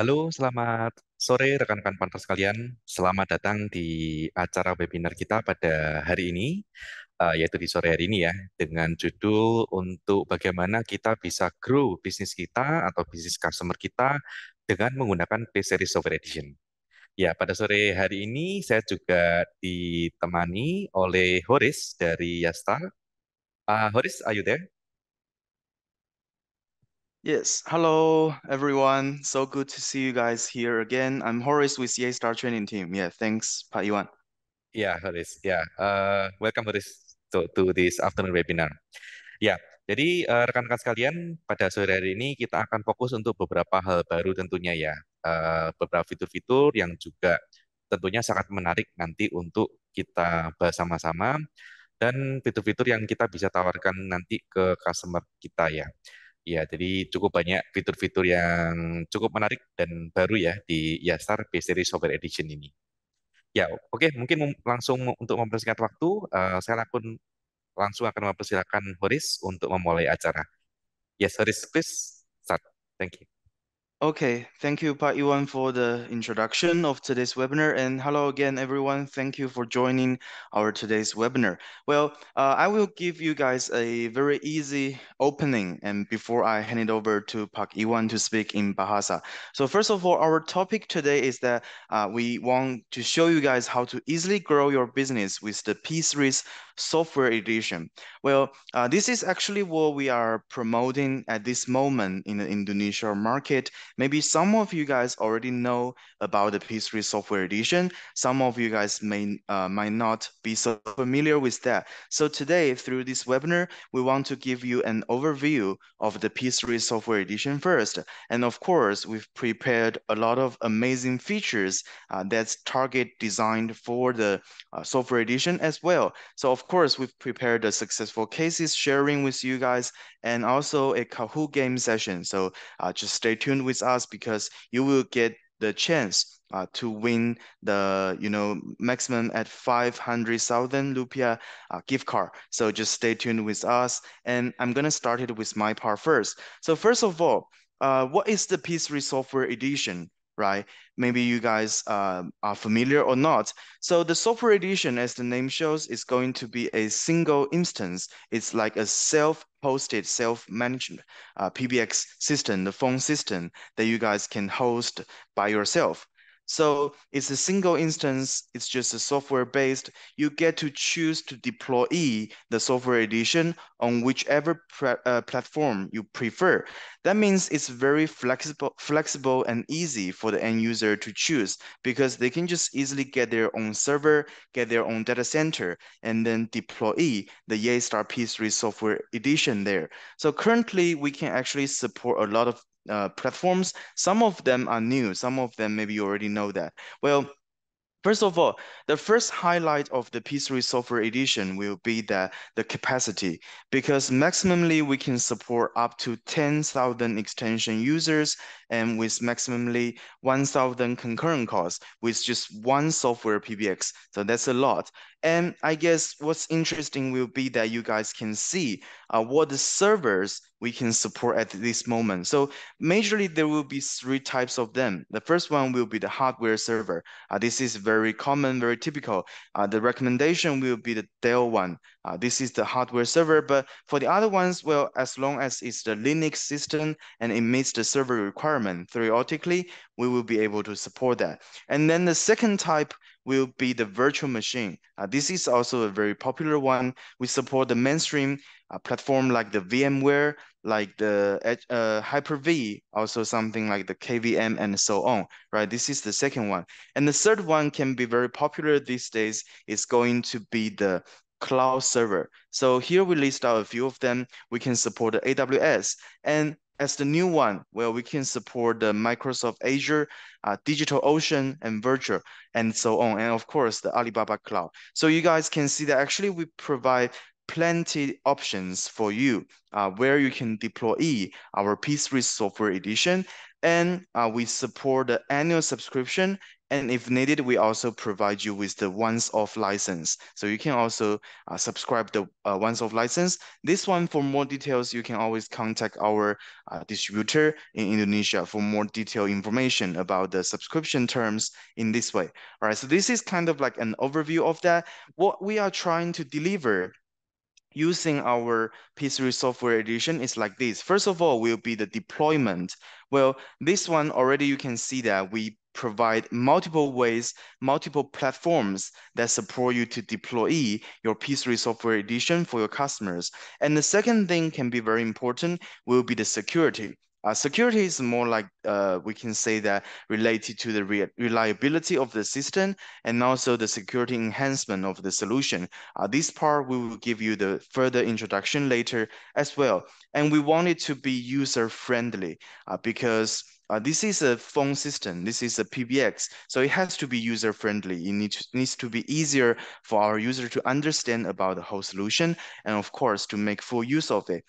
Halo, selamat sore rekan-rekan pantas sekalian. Selamat datang di acara webinar kita pada hari ini, eh, yaitu di sore hari ini ya, dengan judul untuk bagaimana kita bisa grow bisnis kita atau bisnis customer kita dengan menggunakan P-Series Software Edition. Ya, pada sore hari ini saya juga ditemani oleh Horis dari Yasta. Uh, Horis, are you there? Yes, hello everyone. So good to see you guys here again. I'm Horace with A Star Training Team. Yeah, thanks, Pak Iwan. Yeah, Horace. Yeah, uh, welcome Horace to, to this afternoon webinar. yeah, jadi uh, rekan-rekan uh, sekalian, pada sore hari ini kita akan fokus untuk beberapa hal baru tentunya ya. Uh, beberapa fitur-fitur yang juga tentunya sangat menarik nanti untuk kita bahas sama-sama dan fitur-fitur yang kita bisa tawarkan nanti ke customer kita ya. Ya, jadi cukup banyak fitur-fitur yang cukup menarik dan baru ya di Yastar B-Series Software Edition ini. Ya, oke, okay, mungkin langsung untuk mempersingkat waktu, uh, saya lakukan langsung akan mempersilakan Horis untuk memulai acara. Yes, Horis, please start. Thank you. Okay, thank you, Pak Iwan, for the introduction of today's webinar. And hello again, everyone. Thank you for joining our today's webinar. Well, uh, I will give you guys a very easy opening and before I hand it over to Pak Iwan to speak in Bahasa. So first of all, our topic today is that uh, we want to show you guys how to easily grow your business with the P-Series software edition. Well, uh, this is actually what we are promoting at this moment in the Indonesia market. Maybe some of you guys already know about the P3 software edition. Some of you guys may uh, might not be so familiar with that. So today, through this webinar, we want to give you an overview of the P3 software edition first. And of course, we've prepared a lot of amazing features uh, that's target designed for the uh, software edition as well. So of course, we've prepared the successful cases sharing with you guys and also a Kahoot game session. So uh, just stay tuned with us because you will get the chance uh, to win the you know maximum at 500,000 rupiah uh, gift card. So just stay tuned with us. And I'm gonna start it with my part first. So first of all, uh, what is the P3 software edition? right? Maybe you guys uh, are familiar or not. So the software edition, as the name shows, is going to be a single instance. It's like a self-hosted, self-managed uh, PBX system, the phone system that you guys can host by yourself. So it's a single instance, it's just a software based. You get to choose to deploy the software edition on whichever uh, platform you prefer. That means it's very flexible, flexible and easy for the end user to choose because they can just easily get their own server, get their own data center, and then deploy the YaStar P3 software edition there. So currently we can actually support a lot of uh, platforms. Some of them are new, some of them maybe you already know that. Well, First of all, the first highlight of the P3 software edition will be that the capacity because maximally we can support up to 10,000 extension users and with maximally 1,000 concurrent calls with just one software PBX. So that's a lot. And I guess what's interesting will be that you guys can see uh, what the servers we can support at this moment. So majorly there will be three types of them. The first one will be the hardware server. Uh, this is very common, very typical. Uh, the recommendation will be the Dell one. Uh, this is the hardware server, but for the other ones, well, as long as it's the Linux system and it meets the server requirement, theoretically, we will be able to support that. And then the second type will be the virtual machine. Uh, this is also a very popular one. We support the mainstream uh, platform like the VMware, like the uh, Hyper-V, also something like the KVM and so on, right? This is the second one. And the third one can be very popular these days is going to be the cloud server. So here we list out a few of them. We can support the AWS. And as the new one, well, we can support the Microsoft Azure, uh, DigitalOcean, and Virtual, and so on. And of course, the Alibaba Cloud. So you guys can see that actually we provide plenty options for you uh, where you can deploy our P3 software edition. And uh, we support the annual subscription. And if needed, we also provide you with the once-off license. So you can also uh, subscribe the uh, once-off license. This one, for more details, you can always contact our uh, distributor in Indonesia for more detailed information about the subscription terms in this way. All right, so this is kind of like an overview of that. What we are trying to deliver using our P3 software edition is like this. First of all, will be the deployment. Well, this one already you can see that we provide multiple ways, multiple platforms that support you to deploy your P3 software edition for your customers. And the second thing can be very important will be the security. Uh, security is more like uh, we can say that related to the re reliability of the system and also the security enhancement of the solution. Uh, this part we will give you the further introduction later as well. And we want it to be user friendly uh, because uh, this is a phone system. This is a PBX. So it has to be user friendly. It need to, needs to be easier for our user to understand about the whole solution and of course to make full use of it.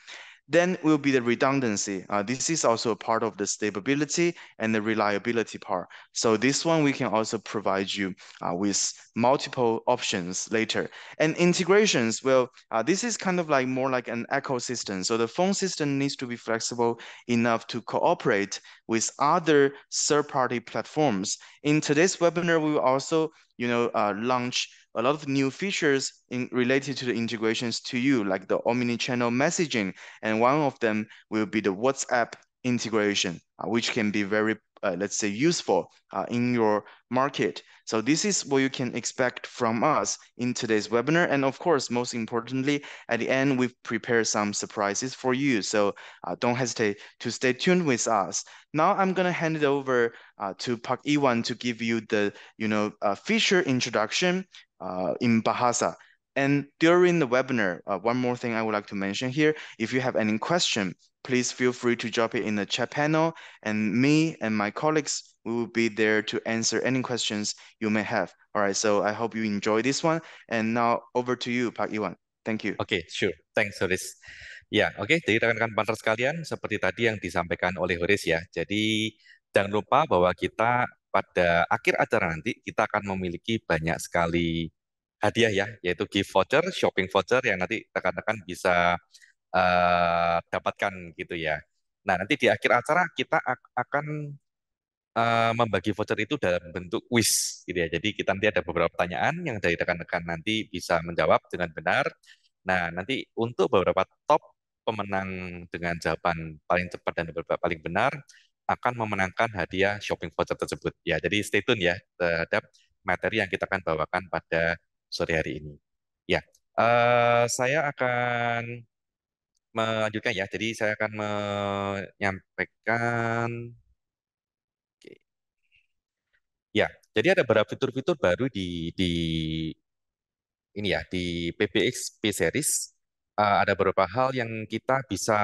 Then will be the redundancy. Uh, this is also a part of the stability and the reliability part. So this one we can also provide you uh, with multiple options later. And integrations, well, uh, this is kind of like more like an ecosystem. So the phone system needs to be flexible enough to cooperate with other third-party platforms. In today's webinar, we will also you know, uh, launch a lot of new features in, related to the integrations to you, like the omni-channel messaging. And one of them will be the WhatsApp integration, uh, which can be very, uh, let's say, useful uh, in your market. So this is what you can expect from us in today's webinar. And of course, most importantly, at the end, we've prepared some surprises for you. So uh, don't hesitate to stay tuned with us. Now I'm gonna hand it over uh, to Park Iwan to give you the you know uh, feature introduction uh, in Bahasa. And during the webinar, uh, one more thing I would like to mention here, if you have any question, please feel free to drop it in the chat panel and me and my colleagues will be there to answer any questions you may have. All right, so I hope you enjoy this one. And now over to you, Pak Iwan. Thank you. okay, sure. Thanks, Horis. Ya, oke. Okay. Jadi rekan-rekan partner sekalian, seperti tadi yang disampaikan oleh Horis ya. Jadi jangan lupa bahwa kita pada akhir acara nanti kita akan memiliki banyak sekali hadiah ya, yaitu gift voucher, shopping voucher yang nanti rekan-rekan bisa uh, dapatkan gitu ya. Nah nanti di akhir acara kita akan uh, membagi voucher itu dalam bentuk quiz gitu ya. Jadi kita nanti ada beberapa pertanyaan yang dari rekan-rekan nanti bisa menjawab dengan benar. Nah nanti untuk beberapa top pemenang dengan jawaban paling cepat dan beberapa paling benar akan memenangkan hadiah shopping voucher tersebut. Ya, jadi stay tune ya terhadap materi yang kita akan bawakan pada sore hari ini. Ya, uh, saya akan melanjutkan ya. Jadi saya akan menyampaikan. Oke. Ya, jadi ada beberapa fitur-fitur baru di di ini ya di PBX P Series uh, ada beberapa hal yang kita bisa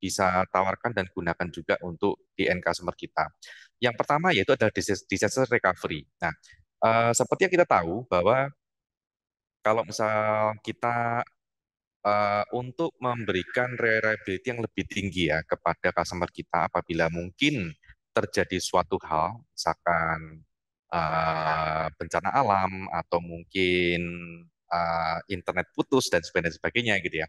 bisa tawarkan dan gunakan juga untuk di customer kita. Yang pertama yaitu adalah disaster recovery. Nah, uh, seperti yang kita tahu bahwa kalau misal kita uh, untuk memberikan reliability yang lebih tinggi ya kepada customer kita apabila mungkin terjadi suatu hal, misalkan uh, bencana alam atau mungkin uh, internet putus dan sebagainya gitu ya.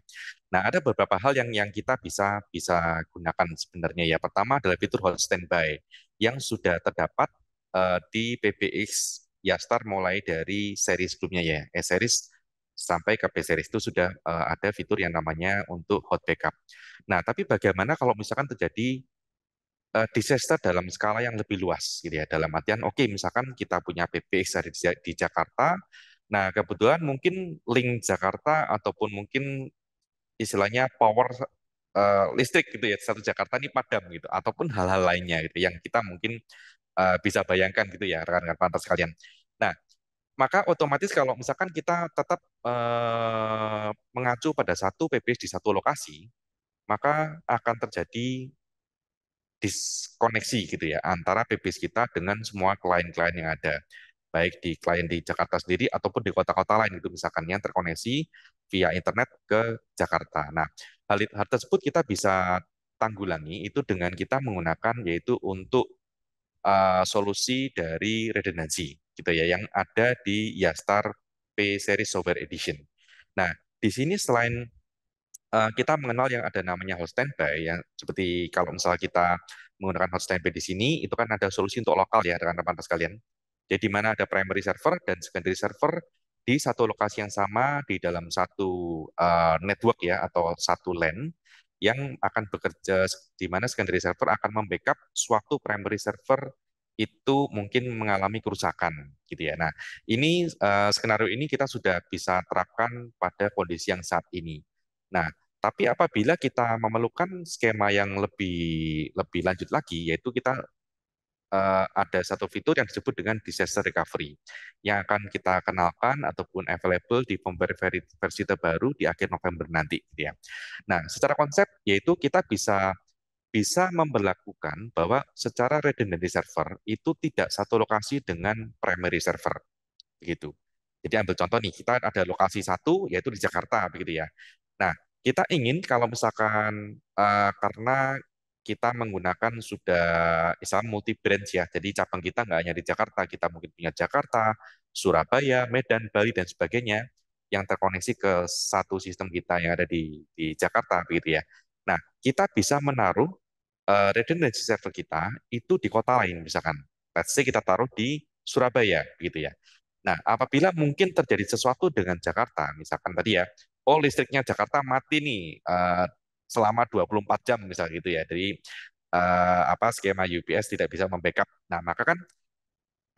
Nah ada beberapa hal yang yang kita bisa bisa gunakan sebenarnya ya. Pertama adalah fitur hot standby yang sudah terdapat uh, di PBX Yastar mulai dari seri sebelumnya ya, e series sampai ke P series itu sudah uh, ada fitur yang namanya untuk hot backup. Nah tapi bagaimana kalau misalkan terjadi disaster dalam skala yang lebih luas gitu ya dalam artian oke okay, misalkan kita punya PPX di Jakarta Nah, kebetulan mungkin link Jakarta ataupun mungkin istilahnya power uh, listrik gitu ya satu Jakarta ini padam gitu ataupun hal-hal lainnya gitu yang kita mungkin uh, bisa bayangkan gitu ya rekan-rekan pantas sekalian. Nah, maka otomatis kalau misalkan kita tetap uh, mengacu pada satu PBS di satu lokasi, maka akan terjadi diskoneksi gitu ya antara PBS kita dengan semua klien-klien yang ada baik di klien di Jakarta sendiri ataupun di kota-kota lain itu misalkan yang terkoneksi via internet ke Jakarta. Nah, hal, hal tersebut kita bisa tanggulangi itu dengan kita menggunakan yaitu untuk uh, solusi dari redundancy gitu ya yang ada di Yastar P Series Software Edition. Nah, di sini selain uh, kita mengenal yang ada namanya host standby yang seperti kalau misalnya kita menggunakan host standby di sini itu kan ada solusi untuk lokal ya rekan-rekan sekalian jadi ya, mana ada primary server dan secondary server di satu lokasi yang sama di dalam satu uh, network ya atau satu LAN yang akan bekerja di mana secondary server akan membackup suatu primary server itu mungkin mengalami kerusakan gitu ya. Nah, ini uh, skenario ini kita sudah bisa terapkan pada kondisi yang saat ini. Nah, tapi apabila kita memerlukan skema yang lebih lebih lanjut lagi yaitu kita Eh, ada satu fitur yang disebut dengan disaster recovery yang akan kita kenalkan ataupun available di pemberi versi terbaru di akhir November nanti gitu ya. Nah, secara konsep yaitu kita bisa bisa memperlakukan bahwa secara redundant server itu tidak satu lokasi dengan primary server. Begitu. Jadi ambil contoh nih, kita ada lokasi satu yaitu di Jakarta begitu ya. Nah, kita ingin kalau misalkan uh, karena kita menggunakan sudah Islam multi brand ya. Jadi cabang kita nggak hanya di Jakarta, kita mungkin punya Jakarta, Surabaya, Medan, Bali dan sebagainya yang terkoneksi ke satu sistem kita yang ada di di Jakarta begitu ya. Nah, kita bisa menaruh uh, redundancy server kita itu di kota lain misalkan. Let's say kita taruh di Surabaya begitu ya. Nah, apabila mungkin terjadi sesuatu dengan Jakarta, misalkan tadi ya, oh listriknya Jakarta mati nih, uh, selama 24 jam misalnya gitu ya. Jadi uh, apa skema UPS tidak bisa membackup. Nah, maka kan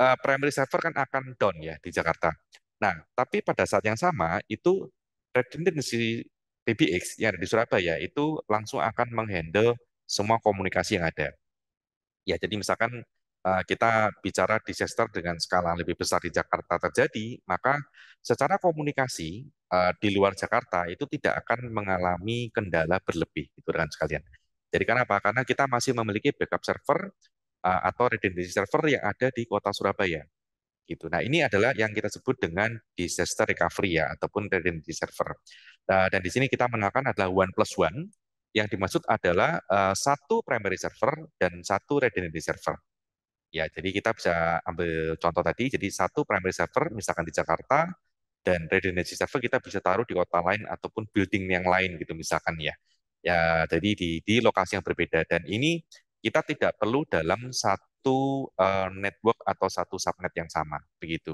uh, primary server kan akan down ya di Jakarta. Nah, tapi pada saat yang sama itu redundancy PBX yang ada di Surabaya itu langsung akan menghandle semua komunikasi yang ada. Ya, jadi misalkan Eh, kita bicara disaster dengan skala lebih besar di Jakarta terjadi, maka secara komunikasi eh, di luar Jakarta itu tidak akan mengalami kendala berlebih, itu dengan sekalian. Jadi karena apa? Karena kita masih memiliki backup server eh, atau redundancy server yang ada di kota Surabaya. Gitu. Nah ini adalah yang kita sebut dengan disaster recovery ya, ataupun redundancy server. Nah, dan di sini kita mengenalkan adalah one plus one, yang dimaksud adalah satu primary server dan satu redundancy server. Ya, jadi kita bisa ambil contoh tadi, jadi satu primary server misalkan di Jakarta, dan redundancy server kita bisa taruh di kota lain ataupun building yang lain gitu misalkan ya. Ya, jadi di, di lokasi yang berbeda. Dan ini kita tidak perlu dalam satu uh, network atau satu subnet yang sama, begitu.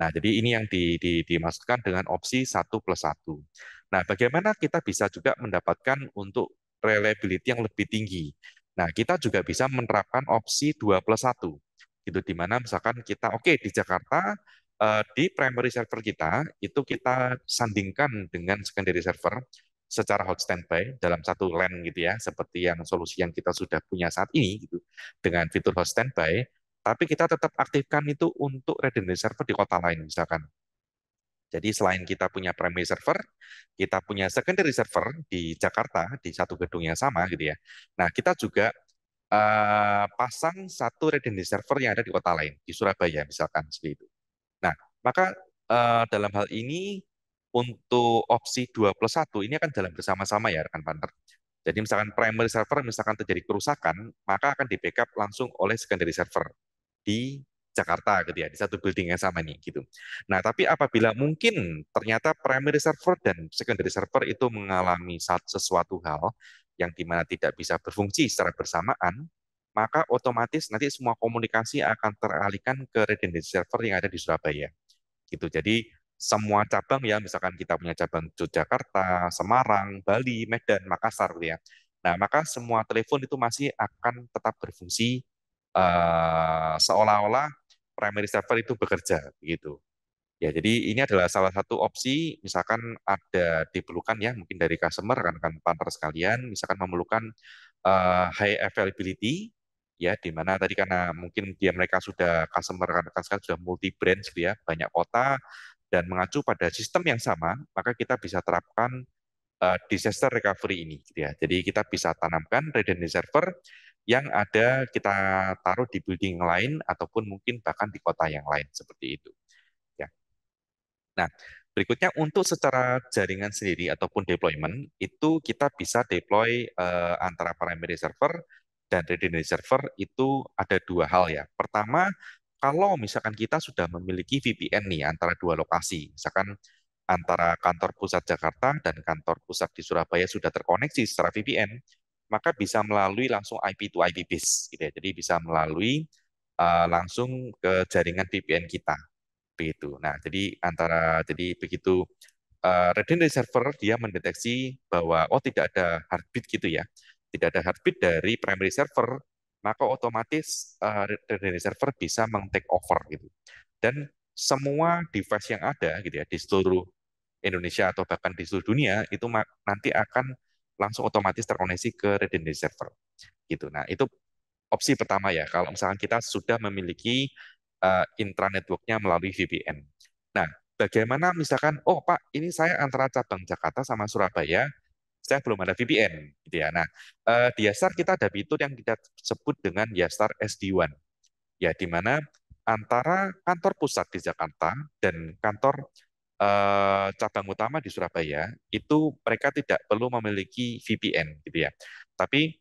Nah, jadi ini yang di, di, dimaksudkan dengan opsi satu plus satu. Nah, bagaimana kita bisa juga mendapatkan untuk reliability yang lebih tinggi? Nah, kita juga bisa menerapkan opsi 2 plus 1. Gitu, di mana misalkan kita, oke okay, di Jakarta, uh, di primary server kita, itu kita sandingkan dengan secondary server secara hot standby dalam satu LAN gitu ya, seperti yang solusi yang kita sudah punya saat ini gitu, dengan fitur hot standby, tapi kita tetap aktifkan itu untuk redundancy server di kota lain misalkan. Jadi selain kita punya primary server, kita punya secondary server di Jakarta di satu gedung yang sama gitu ya. Nah kita juga uh, pasang satu redundant server yang ada di kota lain di Surabaya misalkan seperti itu. Nah maka uh, dalam hal ini untuk opsi dua plus satu ini akan dalam bersama-sama ya rekan partner. Jadi misalkan primary server misalkan terjadi kerusakan, maka akan di backup langsung oleh secondary server di Jakarta gitu ya di satu building yang sama nih gitu. Nah tapi apabila mungkin ternyata primary server dan secondary server itu mengalami sesuatu hal yang dimana tidak bisa berfungsi secara bersamaan, maka otomatis nanti semua komunikasi akan teralihkan ke redundancy server yang ada di Surabaya. Gitu. Jadi semua cabang ya, misalkan kita punya cabang Yogyakarta, Semarang, Bali, Medan, Makassar gitu ya. Nah, maka semua telepon itu masih akan tetap berfungsi uh, seolah-olah primary server itu bekerja begitu. Ya, jadi ini adalah salah satu opsi misalkan ada diperlukan ya mungkin dari customer rekan-rekan partner sekalian misalkan memerlukan uh, high availability ya di mana tadi karena mungkin dia mereka sudah customer rekan-rekan sekalian sudah multi brand gitu ya, banyak kota dan mengacu pada sistem yang sama, maka kita bisa terapkan uh, disaster recovery ini gitu ya. Jadi kita bisa tanamkan redundant server yang ada kita taruh di building lain ataupun mungkin bahkan di kota yang lain seperti itu. Ya. Nah, berikutnya untuk secara jaringan sendiri ataupun deployment itu kita bisa deploy eh, antara primary server dan redundant server itu ada dua hal ya. Pertama, kalau misalkan kita sudah memiliki VPN nih antara dua lokasi, misalkan antara kantor pusat Jakarta dan kantor pusat di Surabaya sudah terkoneksi secara VPN, maka bisa melalui langsung IP to IP base, gitu ya. Jadi bisa melalui uh, langsung ke jaringan VPN kita, begitu. Nah, jadi antara jadi begitu uh, eh, redundant Server dia mendeteksi bahwa oh tidak ada heartbeat gitu ya, tidak ada heartbeat dari primary server, maka otomatis uh, eh, redundant Server bisa meng-take over gitu. Dan semua device yang ada gitu ya di seluruh Indonesia atau bahkan di seluruh dunia itu nanti akan langsung otomatis terkoneksi ke Redundancy server. Gitu. Nah, itu opsi pertama ya kalau misalkan kita sudah memiliki uh, intranetworknya melalui VPN. Nah, bagaimana misalkan oh Pak, ini saya antara cabang Jakarta sama Surabaya saya belum ada VPN gitu ya. Nah, uh, di Yastar kita ada fitur yang kita sebut dengan Yastar SD1. Ya, di mana antara kantor pusat di Jakarta dan kantor Eh, cabang utama di Surabaya itu mereka tidak perlu memiliki VPN gitu ya. Tapi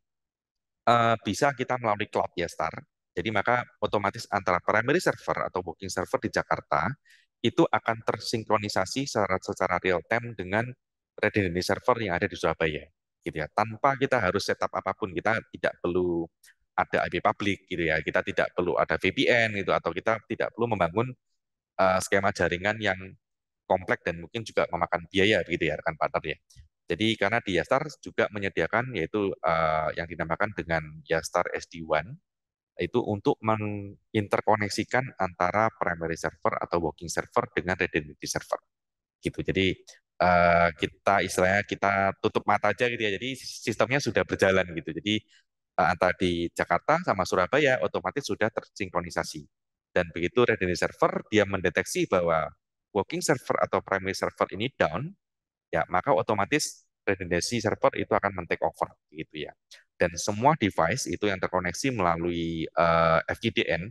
eh, bisa kita melalui cloud ya Star. Jadi maka otomatis antara primary server atau booking server di Jakarta itu akan tersinkronisasi secara, secara real time dengan redundant server yang ada di Surabaya gitu ya. Tanpa kita harus setup apapun, kita tidak perlu ada IP public gitu ya. Kita tidak perlu ada VPN gitu atau kita tidak perlu membangun uh, skema jaringan yang kompleks dan mungkin juga memakan biaya begitu ya rekan partner ya. Jadi karena di Yastar juga menyediakan yaitu uh, yang dinamakan dengan Yastar SD1 itu untuk menginterkoneksikan antara primary server atau working server dengan redundancy server. Gitu. Jadi uh, kita istilahnya kita tutup mata aja gitu ya. Jadi sistemnya sudah berjalan gitu. Jadi uh, antara di Jakarta sama Surabaya otomatis sudah tersinkronisasi. Dan begitu redundancy server dia mendeteksi bahwa working server atau primary server ini down, ya maka otomatis redundancy server itu akan men-take over gitu ya. Dan semua device itu yang terkoneksi melalui uh, eh, FGDN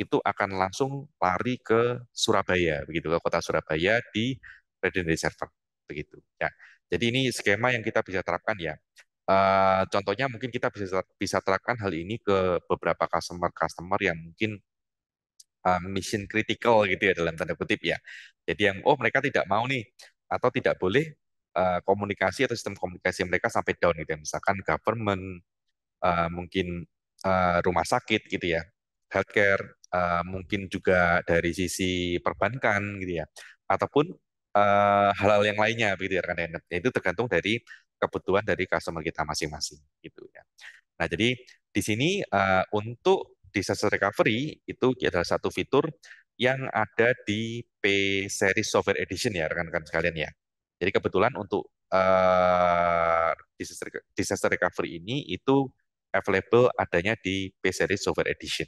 itu akan langsung lari ke Surabaya begitu ke kota Surabaya di redundancy server begitu ya. Jadi ini skema yang kita bisa terapkan ya. Uh, contohnya mungkin kita bisa bisa terapkan hal ini ke beberapa customer customer yang mungkin uh, mission critical gitu ya dalam tanda kutip ya. Jadi yang oh mereka tidak mau nih atau tidak boleh uh, komunikasi atau sistem komunikasi mereka sampai down gitu ya. Misalkan government, uh, mungkin uh, rumah sakit gitu ya, healthcare, uh, mungkin juga dari sisi perbankan gitu ya, ataupun hal-hal uh, yang lainnya begitu ya rekan ya, Itu tergantung dari kebutuhan dari customer kita masing-masing gitu ya. Nah, jadi di sini uh, untuk disaster recovery itu adalah satu fitur yang ada di P Series Software Edition ya rekan-rekan sekalian ya. Jadi kebetulan untuk uh, disaster, recovery ini itu available adanya di P Series Software Edition.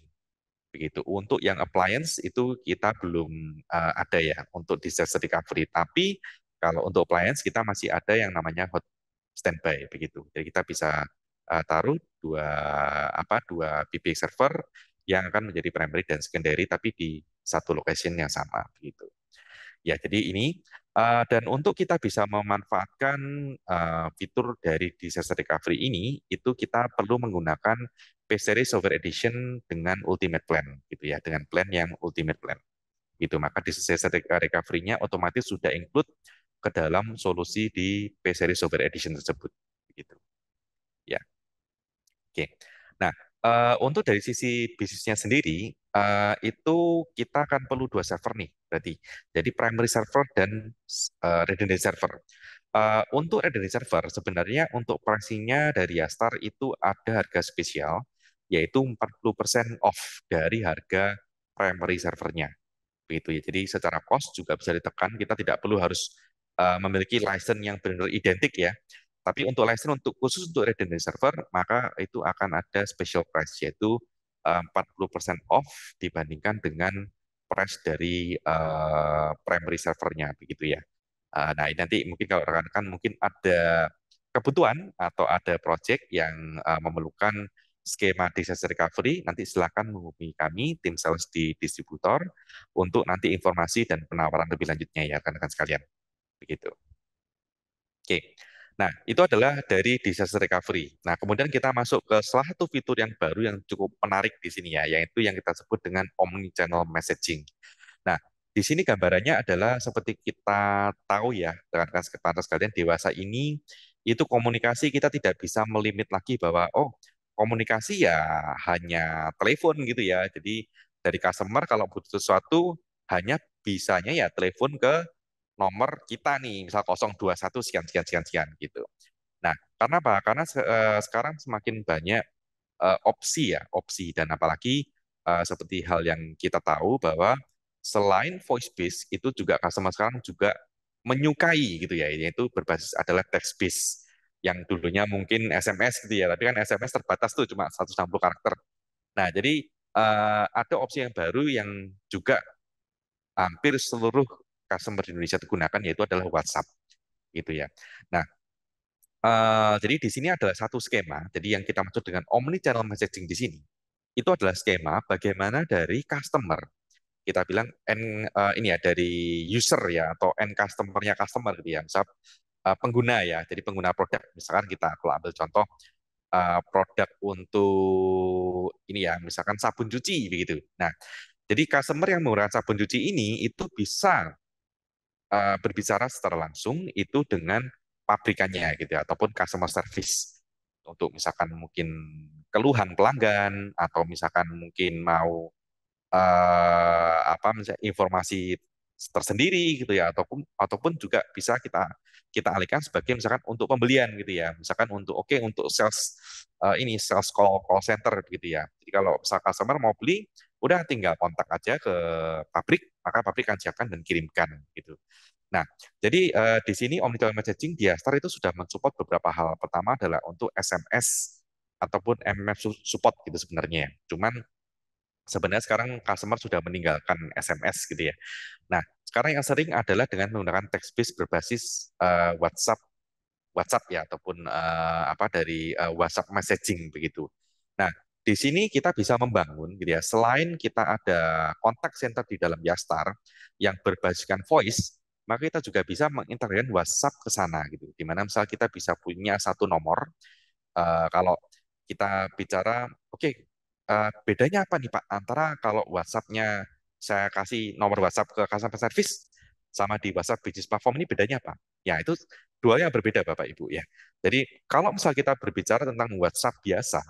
Begitu. Untuk yang appliance itu kita belum uh, ada ya untuk disaster recovery. Tapi kalau untuk appliance kita masih ada yang namanya hot standby begitu. Jadi kita bisa uh, taruh dua apa dua PBX server yang akan menjadi primary dan secondary tapi di satu location yang sama begitu. Ya, jadi ini eh, dan untuk kita bisa memanfaatkan eh, fitur dari disaster recovery ini, itu kita perlu menggunakan P-Series Software Edition dengan Ultimate Plan gitu ya, dengan plan yang Ultimate Plan. Gitu. Maka disaster eh, recovery-nya otomatis sudah include ke dalam solusi di P-Series Software Edition tersebut gitu. Ya. Oke. Nah, untuk dari sisi bisnisnya sendiri, uh, itu kita akan perlu dua server nih berarti. Jadi primary server dan uh, eh, redundant server. Uh, untuk redundant server sebenarnya untuk pricingnya dari Astar itu ada harga spesial yaitu 40% off dari harga primary servernya. Begitu ya. Jadi secara cost juga bisa ditekan, kita tidak perlu harus uh, memiliki license yang benar-benar identik ya. Tapi untuk license untuk khusus untuk redundant server, maka itu akan ada special price yaitu 40% eh, off dibandingkan dengan price dari eh, primary servernya begitu ya. Eh, nah nanti mungkin kalau rekan-rekan mungkin ada kebutuhan atau ada project yang memerlukan skema disaster recovery, nanti silakan menghubungi kami, tim sales di distributor, untuk nanti informasi dan penawaran lebih lanjutnya ya rekan-rekan sekalian. Begitu. Oke. Okay. Nah, itu adalah dari disaster recovery. Nah, kemudian kita masuk ke salah satu fitur yang baru yang cukup menarik di sini ya, yaitu yang kita sebut dengan omni-channel messaging. Nah, di sini gambarannya adalah seperti kita tahu ya, rekan-rekan sekalian dewasa ini, itu komunikasi kita tidak bisa melimit lagi bahwa, oh, komunikasi ya hanya telepon gitu ya. Jadi dari customer kalau butuh sesuatu, hanya bisanya ya telepon ke nomor kita nih, misal 021 sekian sekian sekian sekian gitu. Nah, karena apa? Karena uh, sekarang semakin banyak uh, opsi ya, opsi dan apalagi uh, seperti hal yang kita tahu bahwa selain voice base itu juga customer sekarang juga menyukai gitu ya, yaitu berbasis adalah text base yang dulunya mungkin SMS gitu ya, tapi kan SMS terbatas tuh cuma 160 karakter. Nah, jadi uh, ada opsi yang baru yang juga hampir seluruh customer di Indonesia gunakan yaitu adalah WhatsApp gitu ya. Nah, uh, jadi di sini adalah satu skema. Jadi yang kita maksud dengan omni channel messaging di sini itu adalah skema bagaimana dari customer kita bilang end uh, eh, ini ya dari user ya atau end customernya customer gitu ya. Misal uh, pengguna ya. Jadi pengguna produk misalkan kita kalau ambil contoh uh, produk untuk ini ya misalkan sabun cuci begitu. Nah, jadi customer yang menggunakan sabun cuci ini itu bisa Eh, berbicara secara langsung itu dengan pabrikannya gitu ya, ataupun customer service untuk misalkan mungkin keluhan pelanggan atau misalkan mungkin mau eh, apa misalnya informasi tersendiri gitu ya ataupun ataupun juga bisa kita kita alihkan sebagai misalkan untuk pembelian gitu ya misalkan untuk oke okay, untuk sales uh, ini sales call call center gitu ya jadi kalau misal customer mau beli Udah tinggal kontak aja ke pabrik, maka pabrik akan siapkan dan kirimkan gitu. Nah, jadi uh, di sini omnichannel messaging di Astar itu sudah mensupport beberapa hal. Pertama adalah untuk SMS ataupun MMS support gitu sebenarnya. Cuman sebenarnya sekarang customer sudah meninggalkan SMS gitu ya. Nah, sekarang yang sering adalah dengan menggunakan text based berbasis uh, WhatsApp WhatsApp ya ataupun uh, apa dari uh, WhatsApp messaging begitu. Nah, di sini kita bisa membangun gitu ya. Selain kita ada kontak center di dalam Yastar yang berbasiskan voice, maka kita juga bisa mengintegrasikan WhatsApp ke sana gitu. Di mana misal kita bisa punya satu nomor uh, kalau kita bicara oke okay, uh, eh, bedanya apa nih Pak antara kalau WhatsApp-nya saya kasih nomor WhatsApp ke customer service sama di WhatsApp business platform ini bedanya apa? Ya itu dua duanya berbeda Bapak Ibu ya. Jadi kalau misal kita berbicara tentang WhatsApp biasa,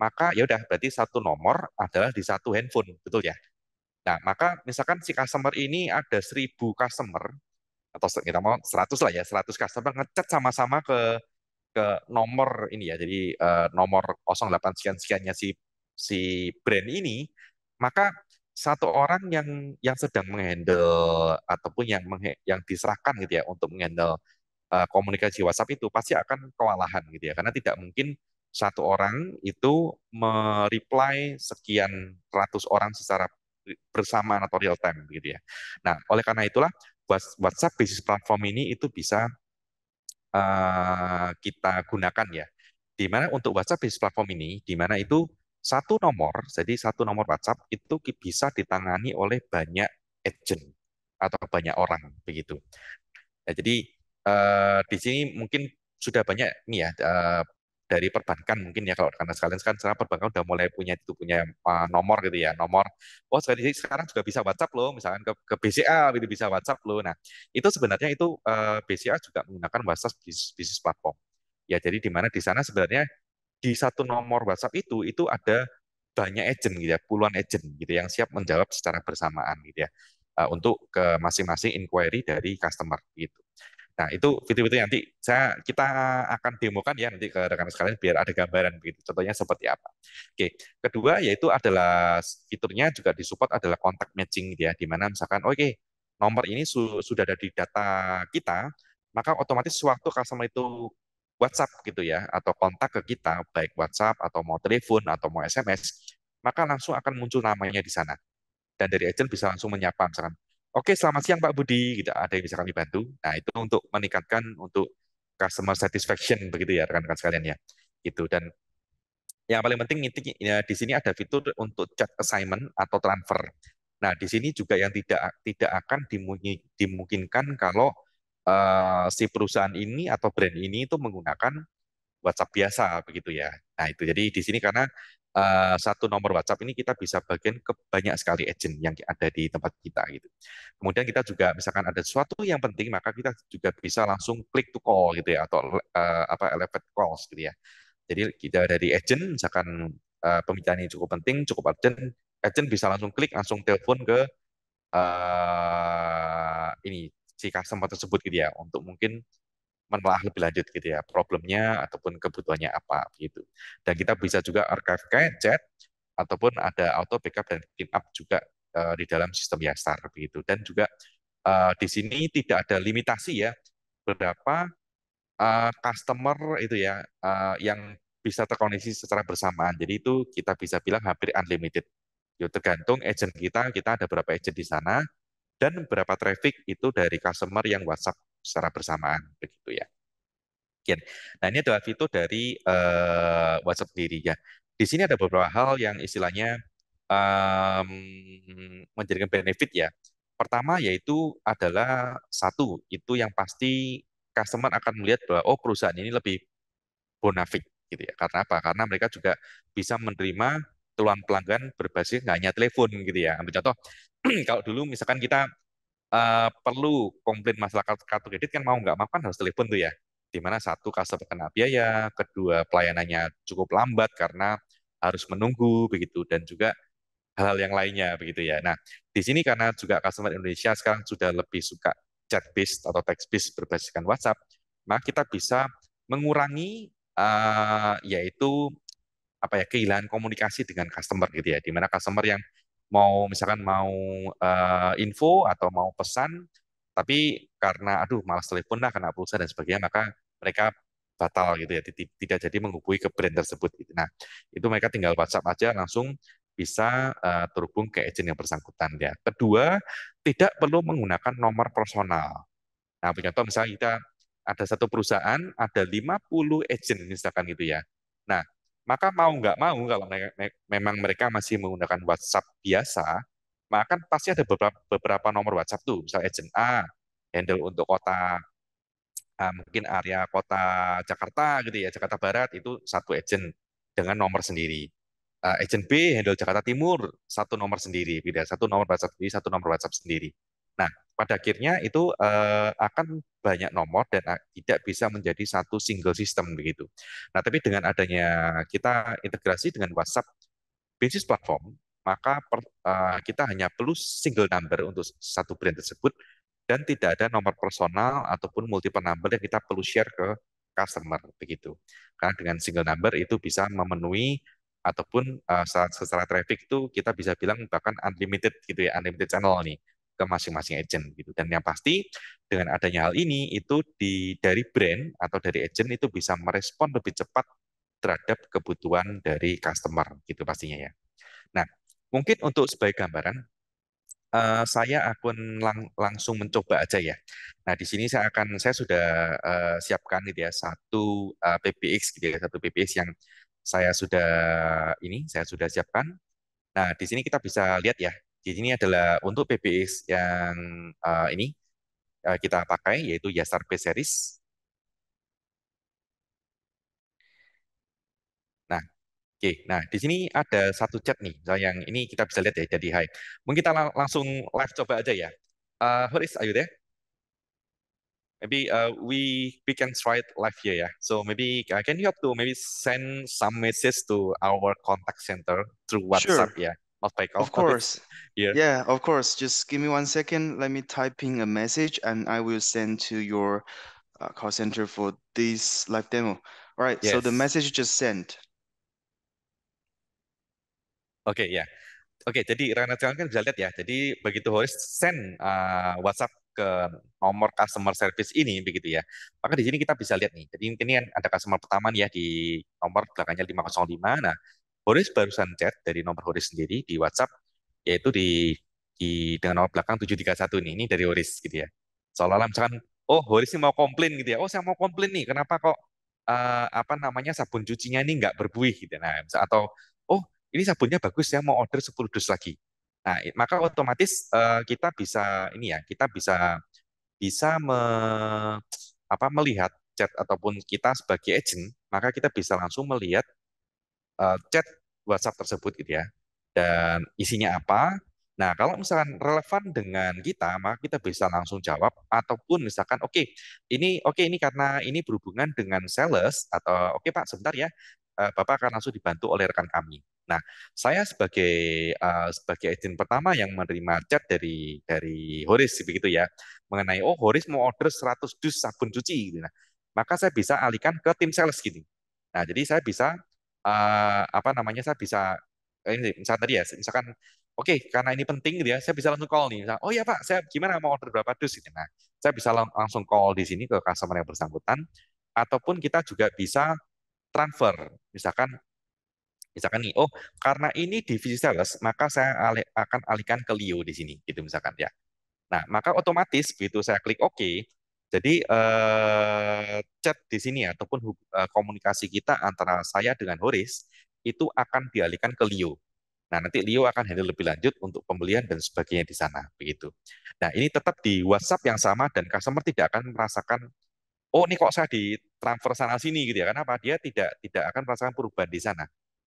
maka ya udah berarti satu nomor adalah di satu handphone, betul ya? Nah, maka misalkan si customer ini ada seribu customer atau kita mau 100 lah ya, seratus customer ngecat sama-sama ke ke nomor ini ya. Jadi eh, nomor 08 sekian sekiannya si si brand ini, maka satu orang yang yang sedang menghandle ataupun yang yang diserahkan gitu ya untuk menghandle uh, komunikasi WhatsApp itu pasti akan kewalahan gitu ya karena tidak mungkin satu orang itu mereply sekian ratus orang secara bersamaan atau real time gitu ya. Nah, oleh karena itulah WhatsApp bisnis platform ini itu bisa uh, kita gunakan ya. Di mana untuk WhatsApp bisnis platform ini, di mana itu satu nomor, jadi satu nomor WhatsApp itu bisa ditangani oleh banyak agent atau banyak orang begitu. Nah, jadi uh, di sini mungkin sudah banyak nih ya uh, dari perbankan mungkin ya kalau karena sekalian kan sekarang perbankan udah mulai punya itu punya eh, nomor gitu ya nomor oh sekarang sekarang juga bisa WhatsApp loh misalkan ke, ke BCA gitu bisa WhatsApp loh nah itu sebenarnya itu uh, eh, BCA juga menggunakan WhatsApp bisnis, bisnis platform ya jadi di mana di sana sebenarnya di satu nomor WhatsApp itu itu ada banyak agent gitu ya puluhan agent gitu yang siap menjawab secara bersamaan gitu ya eh, untuk ke masing-masing inquiry dari customer gitu Nah, itu fitur-fitur nanti saya kita akan demokan ya nanti ke rekan rekan sekalian biar ada gambaran begitu. Contohnya seperti apa. Oke, kedua yaitu adalah fiturnya juga disupport adalah kontak matching gitu ya di mana misalkan oke, okay, nomor ini su sudah ada di data kita, maka otomatis sewaktu customer itu WhatsApp gitu ya atau kontak ke kita baik WhatsApp atau mau telepon atau mau SMS, maka langsung akan muncul namanya di sana. Dan dari agent bisa langsung menyapa misalkan Oke, selamat siang Pak Budi. Gitu. Ada yang bisa kami bantu? Nah, itu untuk meningkatkan untuk customer satisfaction begitu ya rekan-rekan sekalian ya. Itu dan yang paling penting ya, di sini ada fitur untuk chat assignment atau transfer. Nah, di sini juga yang tidak tidak akan dimungkinkan kalau uh, si perusahaan ini atau brand ini itu menggunakan WhatsApp biasa begitu ya. Nah, itu jadi di sini karena Eh, satu nomor WhatsApp ini kita bisa bagian ke banyak sekali agent yang ada di tempat kita gitu. Kemudian kita juga misalkan ada sesuatu yang penting maka kita juga bisa langsung klik to call gitu ya atau uh, apa elevated calls gitu ya. Jadi kita dari agent misalkan uh, pembicaraan ini cukup penting, cukup urgent, agent bisa langsung klik langsung telepon ke uh, ini si customer tersebut gitu ya untuk mungkin menelaah lebih lanjut gitu ya problemnya ataupun kebutuhannya apa gitu dan kita bisa juga archive gadget ataupun ada auto backup dan clean up juga uh, di dalam sistem Yastar begitu dan juga uh, di sini tidak ada limitasi ya berapa uh, customer itu ya uh, yang bisa terkoneksi secara bersamaan jadi itu kita bisa bilang hampir unlimited Yo, tergantung agent kita kita ada berapa agent di sana dan berapa traffic itu dari customer yang WhatsApp secara bersamaan begitu ya. Mungkin. Nah ini adalah fitur dari uh, WhatsApp sendiri ya. Di sini ada beberapa hal yang istilahnya um, menjadikan benefit ya. Pertama yaitu adalah satu itu yang pasti customer akan melihat bahwa oh perusahaan ini lebih bonafit gitu ya. Karena apa? Karena mereka juga bisa menerima keluhan pelanggan berbasis nggak hanya telepon gitu ya. Ambil contoh, kalau dulu misalkan kita uh, perlu komplain masalah kartu, kredit kan mau nggak mau kan harus telepon tuh ya. Di mana satu customer kena biaya, kedua pelayanannya cukup lambat karena harus menunggu begitu dan juga hal-hal yang lainnya begitu ya. Nah, di sini karena juga customer Indonesia sekarang sudah lebih suka chat based atau text based berbasiskan WhatsApp, maka kita bisa mengurangi uh, yaitu apa ya kehilangan komunikasi dengan customer gitu ya. Di mana customer yang mau misalkan mau uh, info atau mau pesan, tapi karena aduh malas telepon lah karena pulsa dan sebagainya, maka mereka batal gitu ya, tidak jadi menghubungi ke brand tersebut. Gitu. Nah, itu mereka tinggal WhatsApp aja langsung bisa uh, terhubung ke agent yang bersangkutan ya. Kedua, tidak perlu menggunakan nomor personal. Nah, contoh misalnya kita ada satu perusahaan, ada 50 agent misalkan gitu ya. Nah, maka mau nggak mau kalau mereka, me memang mereka masih menggunakan WhatsApp biasa, maka kan pasti ada beberapa, beberapa nomor WhatsApp tuh, misalnya agent A, handle untuk kota uh, mungkin area kota Jakarta gitu ya, Jakarta Barat itu satu agent dengan nomor sendiri. Uh, agent B handle Jakarta Timur satu nomor sendiri, beda satu nomor WhatsApp sendiri, satu nomor WhatsApp sendiri. Nah, pada akhirnya itu uh, akan banyak nomor dan eh, tidak bisa menjadi satu single system begitu. Nah, tapi dengan adanya kita integrasi dengan WhatsApp basis platform, maka per, uh, kita hanya perlu single number untuk satu brand tersebut dan tidak ada nomor personal ataupun multiple number yang kita perlu share ke customer begitu. Karena dengan single number itu bisa memenuhi ataupun uh, secara, secara traffic itu kita bisa bilang bahkan unlimited gitu ya, unlimited channel nih ke masing-masing agent gitu. Dan yang pasti dengan adanya hal ini itu di dari brand atau dari agent itu bisa merespon lebih cepat terhadap kebutuhan dari customer gitu pastinya ya. Nah, mungkin untuk sebagai gambaran uh, saya akan lang langsung mencoba aja ya. Nah, di sini saya akan saya sudah uh, siapkan gitu ya satu uh, eh, PPX gitu ya, satu PPX yang saya sudah ini saya sudah siapkan. Nah, di sini kita bisa lihat ya jadi ini adalah untuk PBX yang uh, ini uh, kita pakai yaitu Yasar P series. Nah, oke. Okay. Nah, di sini ada satu chat nih, misalnya yang ini kita bisa lihat ya jadi high. Mungkin kita lang langsung live coba aja ya. Uh, eh, Horis, are you maybe uh, we we can try it live here yeah so maybe uh, can you help to maybe send some message to our contact center through whatsapp sure. yeah Of course. yeah. Yeah, of course. Just give me one second. Let me type in a message and I will send to your uh, call center for this live demo. All right. Yes. So the message just sent. Oke okay, ya. Yeah. Oke, okay, jadi rekan nasional kan bisa lihat ya. Jadi begitu horis send uh, WhatsApp ke nomor customer service ini begitu ya. Maka di sini kita bisa lihat nih. Jadi ini kan ada customer pertama nih ya di nomor belakangnya 505. Nah, Horis barusan chat dari nomor Horis sendiri di WhatsApp, yaitu di, di dengan nomor belakang 731 ini, ini dari Horis gitu ya. Seolah-olah misalkan, oh Horis ini mau komplain gitu ya, oh saya mau komplain nih, kenapa kok uh, apa namanya sabun cucinya ini nggak berbuih gitu. Nah, atau, oh ini sabunnya bagus, ya mau order 10 dus lagi. Nah, maka otomatis uh, kita bisa ini ya, kita bisa bisa me, apa, melihat chat ataupun kita sebagai agent, maka kita bisa langsung melihat uh, chat WhatsApp tersebut gitu ya. Dan isinya apa? Nah, kalau misalkan relevan dengan kita, maka kita bisa langsung jawab ataupun misalkan oke, okay, ini oke okay, ini karena ini berhubungan dengan sales atau oke okay, Pak, sebentar ya. Eh, Bapak akan langsung dibantu oleh rekan kami. Nah, saya sebagai uh, sebagai agent pertama yang menerima chat dari dari Horis begitu ya, mengenai oh Horis mau order 100 dus sabun cuci gitu. Nah, maka saya bisa alihkan ke tim sales gini. Gitu. Nah, jadi saya bisa uh, apa namanya saya bisa eh, ini misalnya tadi ya misalkan oke karena ini penting gitu ya saya bisa langsung call nih misalnya, oh ya pak saya gimana mau order berapa dus gitu nah saya bisa lang langsung call di sini ke customer yang bersangkutan ataupun kita juga bisa transfer misalkan misalkan nih oh karena ini divisi sales maka saya alih, akan alihkan ke Leo di sini gitu misalkan ya nah maka otomatis begitu saya klik oke jadi eh, chat di sini ataupun eh, komunikasi kita antara saya dengan Horis itu akan dialihkan ke Leo. Nah, nanti Leo akan handle lebih lanjut untuk pembelian dan sebagainya di sana, begitu. Nah, ini tetap di WhatsApp yang sama dan customer tidak akan merasakan oh ini kok saya di transfer sana sini gitu ya. Kenapa? Dia tidak tidak akan merasakan perubahan di sana.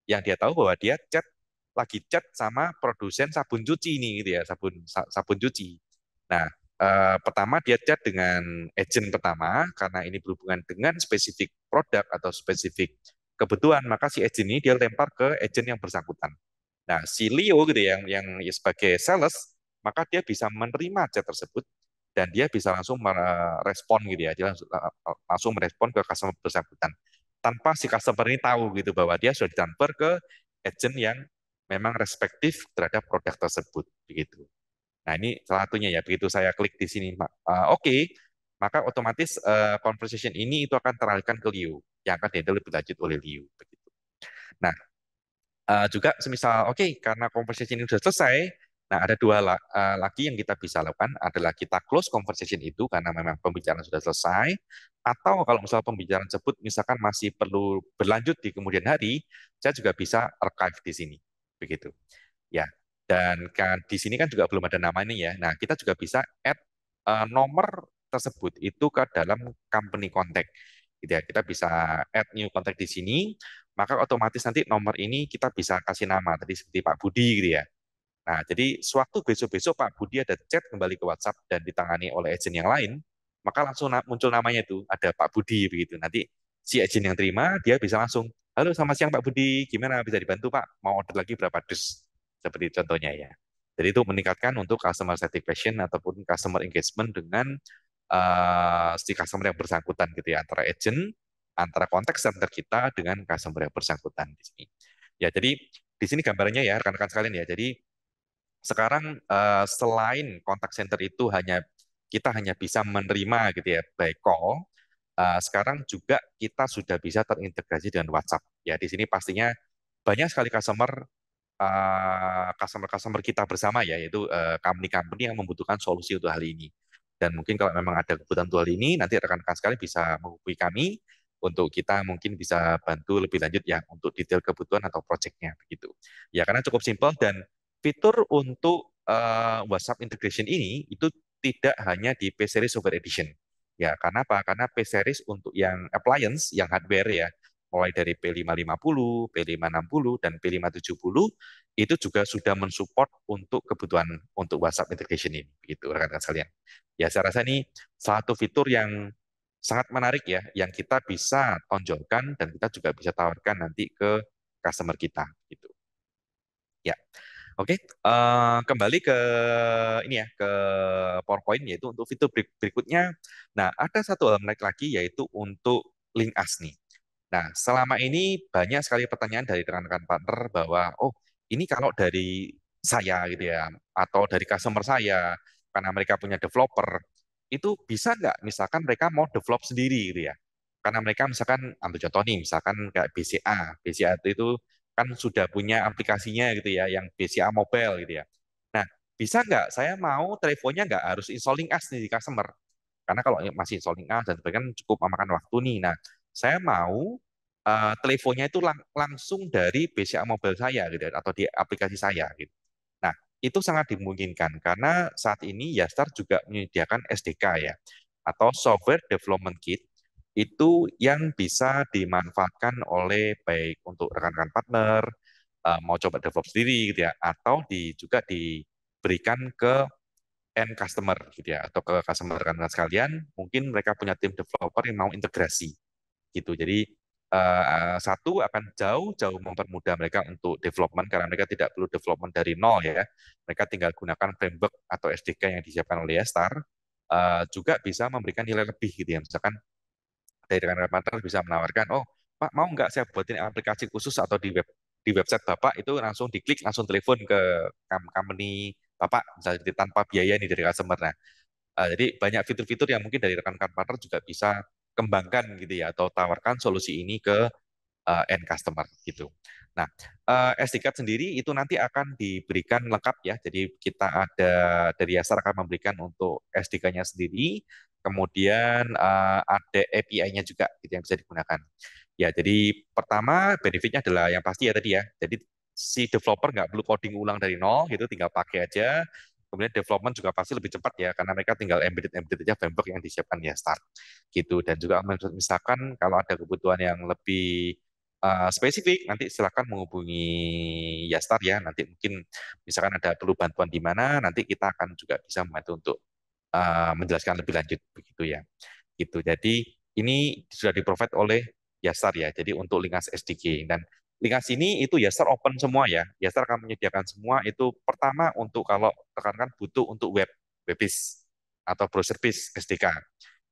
Yang dia tahu bahwa dia chat lagi chat sama produsen sabun cuci ini gitu ya, sabun sabun cuci. Nah, Eh, pertama dia chat dengan agent pertama karena ini berhubungan dengan spesifik produk atau spesifik kebutuhan maka si agent ini dia lempar ke agent yang bersangkutan. Nah si Leo gitu yang yang ya sebagai sales maka dia bisa menerima chat tersebut dan dia bisa langsung merespon eh, gitu ya dia langsung, eh, langsung merespon ke customer bersangkutan tanpa si customer ini tahu gitu bahwa dia sudah ditransfer ke agent yang memang respektif terhadap produk tersebut begitu. Nah, ini salah satunya ya. Begitu saya klik di sini, uh, oke, okay, maka otomatis uh, conversation ini itu akan teralihkan ke Liu, yang akan dihandle lebih lanjut oleh Liu. Begitu. Nah, uh, juga semisal, oke, okay, karena conversation ini sudah selesai, nah ada dua la uh, lagi yang kita bisa lakukan adalah kita close conversation itu karena memang pembicaraan sudah selesai, atau kalau misalnya pembicaraan tersebut misalkan masih perlu berlanjut di kemudian hari, saya juga bisa archive di sini. Begitu. Ya, dan kan di sini kan juga belum ada nama ini ya. Nah, kita juga bisa add uh, nomor tersebut itu ke dalam company contact. Gitu ya. Kita bisa add new contact di sini, maka otomatis nanti nomor ini kita bisa kasih nama tadi seperti Pak Budi gitu ya. Nah, jadi sewaktu besok-besok Pak Budi ada chat kembali ke WhatsApp dan ditangani oleh agent yang lain, maka langsung muncul namanya itu, ada Pak Budi begitu. Nanti si agent yang terima, dia bisa langsung, halo selamat siang Pak Budi, gimana bisa dibantu Pak? Mau order lagi berapa dus? seperti contohnya ya. Jadi itu meningkatkan untuk customer satisfaction ataupun customer engagement dengan uh, si customer yang bersangkutan gitu ya antara agent, antara konteks center kita dengan customer yang bersangkutan di sini. Ya jadi di sini gambarnya ya rekan-rekan sekalian ya. Jadi sekarang uh, selain kontak center itu hanya kita hanya bisa menerima gitu ya by call, uh, sekarang juga kita sudah bisa terintegrasi dengan WhatsApp. Ya di sini pastinya banyak sekali customer Eh, customer-customer uh, kita bersama ya, yaitu eh, company-company uh, yang membutuhkan solusi untuk hal ini. Dan mungkin kalau memang ada kebutuhan untuk hal ini, nanti rekan-rekan sekali bisa menghubungi kami untuk kita mungkin bisa bantu lebih lanjut ya untuk detail kebutuhan atau proyeknya begitu. Ya karena cukup simpel dan fitur untuk uh, WhatsApp integration ini itu tidak hanya di P series software edition. Ya, karena apa? Karena P series untuk yang appliance, yang hardware ya, mulai dari P550, P560, dan P570 itu juga sudah mensupport untuk kebutuhan untuk WhatsApp integration ini, begitu rekan-rekan sekalian. Ya, saya rasa ini satu fitur yang sangat menarik ya, yang kita bisa tonjolkan dan kita juga bisa tawarkan nanti ke customer kita, gitu. Ya, oke. Uh, kembali ke ini ya, ke PowerPoint yaitu untuk fitur berikutnya. Nah, ada satu hal menarik lagi yaitu untuk link ASNI. Nah, selama ini banyak sekali pertanyaan dari rekan-rekan partner bahwa, oh ini kalau dari saya gitu ya, atau dari customer saya, karena mereka punya developer, itu bisa nggak misalkan mereka mau develop sendiri gitu ya. Karena mereka misalkan, ambil contoh nih, misalkan kayak BCA. BCA itu kan sudah punya aplikasinya gitu ya, yang BCA mobile gitu ya. Nah, bisa nggak saya mau teleponnya nggak harus installing as nih di customer? Karena kalau masih installing as dan sebagainya kan cukup memakan waktu nih. Nah, saya mau uh, teleponnya itu lang langsung dari BCA mobile saya gitu ya, atau di aplikasi saya gitu. Nah, itu sangat dimungkinkan karena saat ini Yastar juga menyediakan SDK ya atau software development kit itu yang bisa dimanfaatkan oleh baik untuk rekan-rekan partner uh, mau coba develop sendiri gitu ya atau di juga diberikan ke end customer gitu ya atau ke customer rekan-rekan sekalian mungkin mereka punya tim developer yang mau integrasi gitu. Jadi uh, satu akan jauh-jauh mempermudah mereka untuk development karena mereka tidak perlu development dari nol ya. Mereka tinggal gunakan framework atau SDK yang disiapkan oleh Star uh, juga bisa memberikan nilai lebih gitu ya. Misalkan dari rekan-rekan partner bisa menawarkan, oh Pak mau nggak saya buatin aplikasi khusus atau di web di website Bapak itu langsung diklik langsung telepon ke company Bapak misalnya gitu, tanpa biaya nih dari customer. Nah, jadi banyak fitur-fitur yang mungkin dari rekan-rekan partner juga bisa kembangkan gitu ya atau tawarkan solusi ini ke uh, end customer gitu. Nah, uh, eh, SDK sendiri itu nanti akan diberikan lengkap ya. Jadi kita ada dari Yasar akan memberikan untuk SDK-nya sendiri, kemudian uh, ada API-nya juga gitu yang bisa digunakan. Ya, jadi pertama benefitnya adalah yang pasti ya tadi ya. Jadi si developer nggak perlu coding ulang dari nol, gitu, tinggal pakai aja. Kemudian development juga pasti lebih cepat ya, karena mereka tinggal embedded-embedded aja framework yang disiapkan ya start. Gitu. Dan juga misalkan kalau ada kebutuhan yang lebih uh, spesifik, nanti silakan menghubungi Yastar ya. Nanti mungkin misalkan ada perlu bantuan di mana, nanti kita akan juga bisa membantu untuk uh, menjelaskan lebih lanjut begitu ya. Gitu. Jadi ini sudah di provide oleh Yastar ya. Jadi untuk lingkas SDG dan Linkas ini itu Yaster open semua ya. Yaster akan menyediakan semua itu pertama untuk kalau rekan-rekan butuh untuk web, webis atau browser base SDK.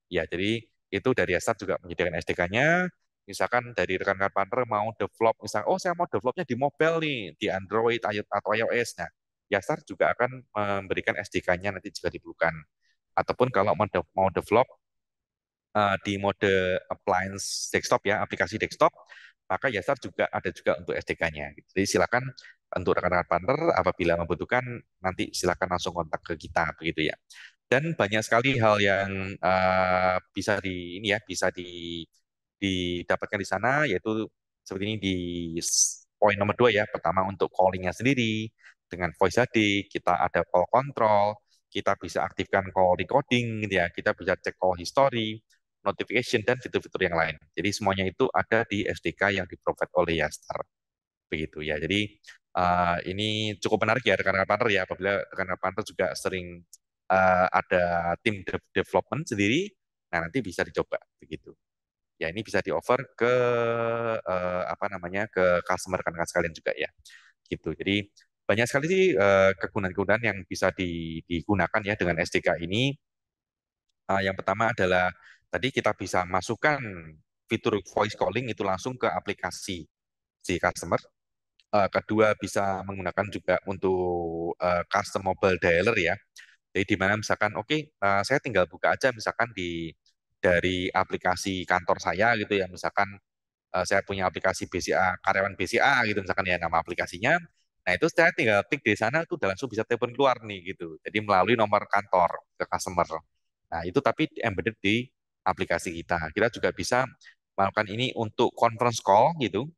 Ya, jadi itu dari Yaster juga menyediakan SDK-nya. Misalkan dari rekan-rekan partner mau develop, misalkan, oh saya mau developnya di mobile nih, di Android atau iOS. Nah, Yaster juga akan memberikan SDK-nya nanti juga diperlukan. Ataupun kalau mau develop eh, di mode appliance desktop ya, aplikasi desktop, maka Yastar juga ada juga untuk SDK-nya. Jadi silakan untuk rekan-rekan partner apabila membutuhkan nanti silakan langsung kontak ke kita begitu ya. Dan banyak sekali hal yang uh, bisa di ini ya bisa di didapatkan di sana yaitu seperti ini di poin nomor dua ya. Pertama untuk callingnya sendiri dengan voice ID kita ada call control, kita bisa aktifkan call recording, gitu ya. Kita bisa cek call history, notification, dan fitur-fitur yang lain. Jadi semuanya itu ada di SDK yang di diprovide oleh Yastar. Begitu ya. Jadi uh, ini cukup menarik ya rekan-rekan partner ya, apabila rekan-rekan partner juga sering uh, ada tim de development sendiri, nah nanti bisa dicoba begitu. Ya ini bisa di-offer ke uh, apa namanya ke customer rekan-rekan sekalian juga ya. Gitu. Jadi banyak sekali sih uh, kegunaan-kegunaan yang bisa di, digunakan ya dengan SDK ini. Uh, yang pertama adalah Tadi kita bisa masukkan fitur voice calling itu langsung ke aplikasi si customer. Eh, kedua bisa menggunakan juga untuk uh, custom mobile dialer ya. Jadi di mana misalkan oke okay, eh, saya tinggal buka aja misalkan di dari aplikasi kantor saya gitu ya misalkan saya punya aplikasi BCA karyawan BCA gitu misalkan ya nama aplikasinya. Nah itu saya tinggal klik di sana itu udah langsung bisa telepon keluar nih gitu. Jadi melalui nomor kantor ke customer. Nah itu tapi embedded di aplikasi kita. Kita juga bisa melakukan ini untuk conference call gitu.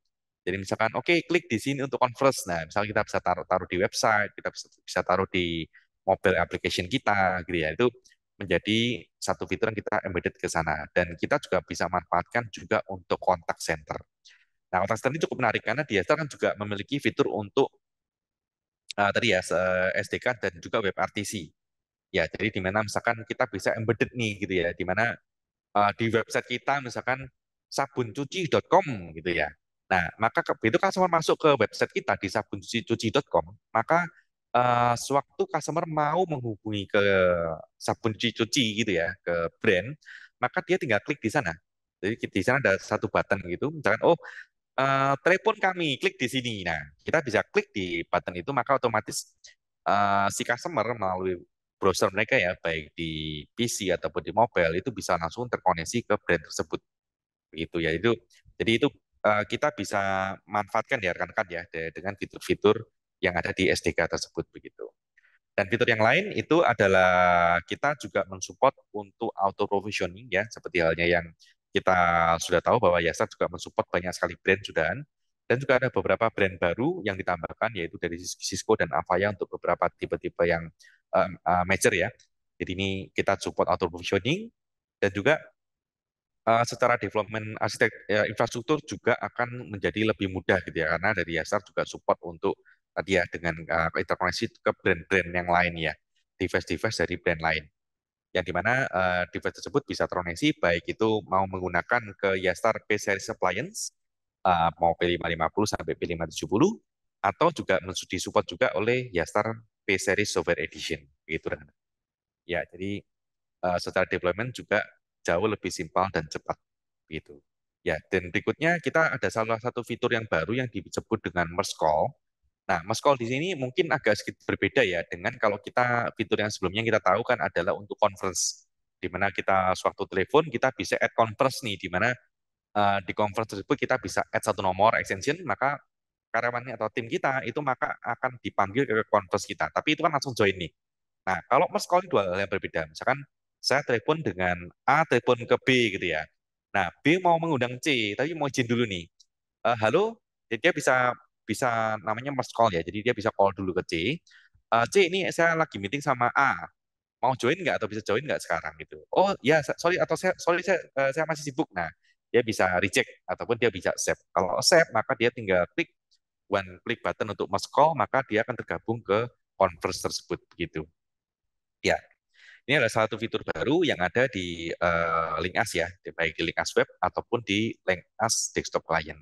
Jadi misalkan oke okay, klik di sini untuk conference. Nah, misalnya kita bisa taruh taruh di website, kita bisa bisa taruh di mobile application kita gitu ya. Itu menjadi satu fitur yang kita embedded ke sana dan kita juga bisa manfaatkan juga untuk kontak center. Nah, kontak center ini cukup menarik karena dia kan juga memiliki fitur untuk uh, tadi ya eh, SDK dan juga WebRTC. Ya, jadi di mana misalkan kita bisa embedded nih gitu ya, di mana uh, di website kita misalkan sabuncuci.com gitu ya. Nah, maka itu customer masuk ke website kita di sabuncuci.com, maka uh, sewaktu customer mau menghubungi ke sabun cuci cuci gitu ya, ke brand, maka dia tinggal klik di sana. Jadi di sana ada satu button gitu, misalkan oh uh, telepon kami, klik di sini. Nah, kita bisa klik di button itu, maka otomatis uh, si customer melalui browser mereka ya, baik di PC ataupun di mobile itu bisa langsung terkoneksi ke brand tersebut. begitu ya itu. Jadi itu uh, kita bisa manfaatkan ya rekan-rekan ya dengan fitur-fitur yang ada di SDK tersebut begitu. Dan fitur yang lain itu adalah kita juga mensupport untuk auto provisioning ya, seperti halnya yang kita sudah tahu bahwa Yasa juga mensupport banyak sekali brand sudah. Kan? Dan juga ada beberapa brand baru yang ditambahkan, yaitu dari Cisco dan Avaya untuk beberapa tipe-tipe yang uh, uh, major ya. Jadi ini kita support auto provisioning dan juga uh, secara development arsitek uh, infrastruktur juga akan menjadi lebih mudah gitu ya karena dari Yasar juga support untuk tadi ya dengan uh, eh, interkoneksi ke brand-brand yang lain ya, device-device dari brand lain. Yang dimana uh, device tersebut bisa terkoneksi baik itu mau menggunakan ke Yastar P-Series Appliance Eh, mau P550 sampai P570 atau juga support juga oleh Yastar P Series Software Edition begitu kan. Ya, jadi uh, secara deployment juga jauh lebih simpel dan cepat begitu. Ya, dan berikutnya kita ada salah satu fitur yang baru yang disebut dengan merge call. Nah, merge call di sini mungkin agak sedikit berbeda ya dengan kalau kita fitur yang sebelumnya kita tahu kan adalah untuk conference di mana kita suatu telepon kita bisa add conference nih di mana Eh, di conference tersebut kita bisa add satu nomor extension, maka karyawannya atau tim kita itu maka akan dipanggil ke conference kita. Tapi itu kan langsung join nih. Nah, kalau mas calling dua hal yang berbeda. Misalkan saya telepon dengan A, telepon ke B gitu ya. Nah, B mau mengundang C, tapi mau izin dulu nih. Uh, halo, jadi dia bisa bisa namanya mas call ya. Jadi dia bisa call dulu ke C. Uh, C ini saya lagi meeting sama A. Mau join nggak atau bisa join nggak sekarang gitu? Oh ya, sorry atau saya sorry saya uh, saya masih sibuk. Nah, dia bisa reject ataupun dia bisa save. Kalau save maka dia tinggal klik one click button untuk mas call maka dia akan tergabung ke conference tersebut Gitu. Ya. Ini adalah satu fitur baru yang ada di uh, eh, Linkas ya, baik di Linkas web ataupun di Linkas desktop client.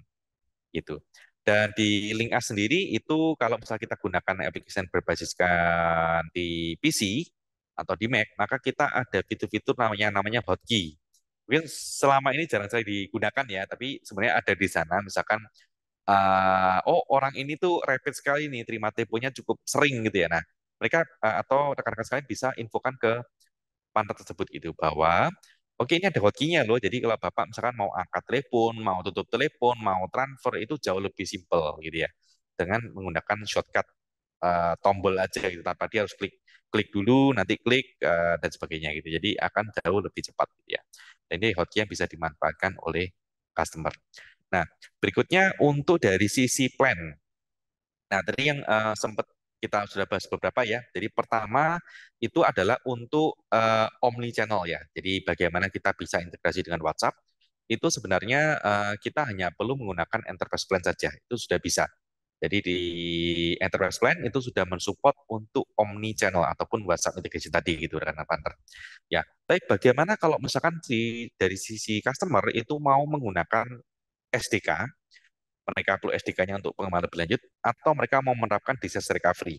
Gitu. Dan di Linkas sendiri itu kalau misalnya kita gunakan application berbasiskan di PC atau di Mac, maka kita ada fitur-fitur namanya namanya hotkey mungkin selama ini jarang saya digunakan ya, tapi sebenarnya ada di sana. Misalkan, uh, oh orang ini tuh rapid sekali nih, terima teleponnya cukup sering gitu ya. Nah, mereka uh, atau rekan-rekan sekalian bisa infokan ke pantat tersebut gitu bahwa oke okay, ini ada hotkeynya loh. Jadi kalau bapak misalkan mau angkat telepon, mau tutup telepon, mau transfer itu jauh lebih simple gitu ya dengan menggunakan shortcut Eh, tombol aja gitu tanpa dia harus klik klik dulu nanti klik uh, dan sebagainya gitu jadi akan jauh lebih cepat gitu ya dan ini hotkey yang bisa dimanfaatkan oleh customer nah berikutnya untuk dari sisi plan nah tadi yang uh, eh, sempat kita sudah bahas beberapa ya. Jadi pertama itu adalah untuk uh, omni channel ya. Jadi bagaimana kita bisa integrasi dengan WhatsApp itu sebenarnya uh, kita hanya perlu menggunakan enterprise plan saja. Itu sudah bisa. Jadi di enterprise plan itu sudah mensupport untuk omni channel ataupun WhatsApp integration tadi gitu rekan partner. Ya, tapi bagaimana kalau misalkan si dari sisi customer itu mau menggunakan SDK, mereka perlu SDK-nya untuk pengembangan lebih lanjut atau mereka mau menerapkan disaster recovery.